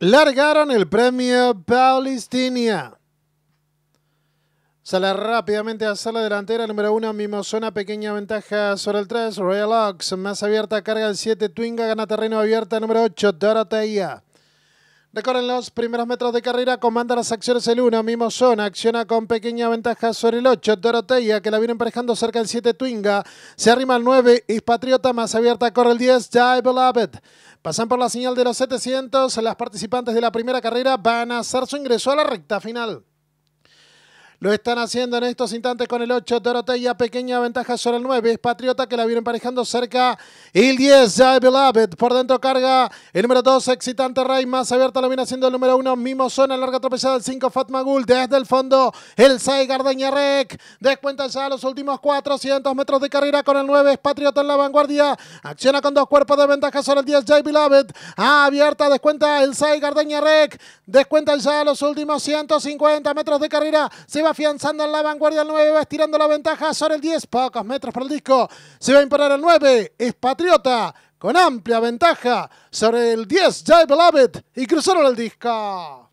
largaron el premio Palestinia. Sale rápidamente a la delantera, número 1, Mimosona, pequeña ventaja sobre el 3, Royal Ox, más abierta, carga el 7, Twinga, gana terreno abierta, número 8, Dorotea. Recorren los primeros metros de carrera, comanda las acciones el 1, mismo Zona, acciona con pequeña ventaja sobre el 8, Dorotea, que la viene emparejando cerca del 7, Twinga, se arrima al 9, patriota más abierta, corre el 10, Jaibel beloved. Pasan por la señal de los 700, las participantes de la primera carrera van a hacer su ingreso a la recta final. Lo están haciendo en estos instantes con el 8. Dorotea, pequeña ventaja sobre el 9. Es Patriota que la viene emparejando cerca. el 10, jay Beloved. Por dentro carga el número 2, Excitante Ray. Más abierta lo viene haciendo el número 1, Mimo Zona. Larga tropezada del 5, Fatma Desde el fondo, el 6, Gardeña Rec. Descuenta ya los últimos 400 metros de carrera con el 9. Es Patriota en la vanguardia. Acciona con dos cuerpos de ventaja sobre el 10, jay Beloved. abierta, descuenta el 6, Gardeña Rec. Descuenta ya los últimos 150 metros de carrera. Se va afianzando en la vanguardia el 9, va estirando la ventaja sobre el 10, pocos metros por el disco, se va a imponer el 9, es Patriota, con amplia ventaja sobre el 10, Jai Beloved, y cruzaron el disco.